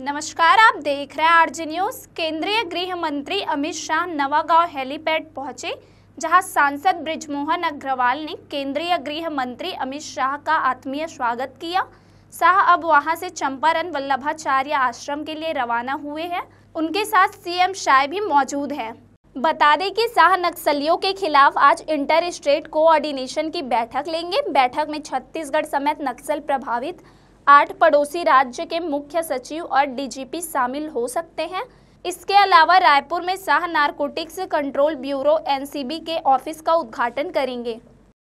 नमस्कार आप देख रहे हैं आरजी न्यूज केंद्रीय गृह मंत्री अमित शाह नवागांव हेलीपैड पहुंचे जहां सांसद ब्रिजमोहन अग्रवाल ने केंद्रीय गृह मंत्री अमित शाह का आत्मीय स्वागत किया शाह अब वहां से चंपारण वल्लभाचार्य आश्रम के लिए रवाना हुए हैं उनके साथ सीएम शाह भी मौजूद हैं बता दें कि शाह नक्सलियों के खिलाफ आज इंटर स्टेट कोऑर्डिनेशन की बैठक लेंगे बैठक में छत्तीसगढ़ समेत नक्सल प्रभावित आठ पड़ोसी राज्य के मुख्य सचिव और डीजीपी शामिल हो सकते हैं इसके अलावा रायपुर में Shah narcotics control bureau NCB के ऑफिस का उद्घाटन करेंगे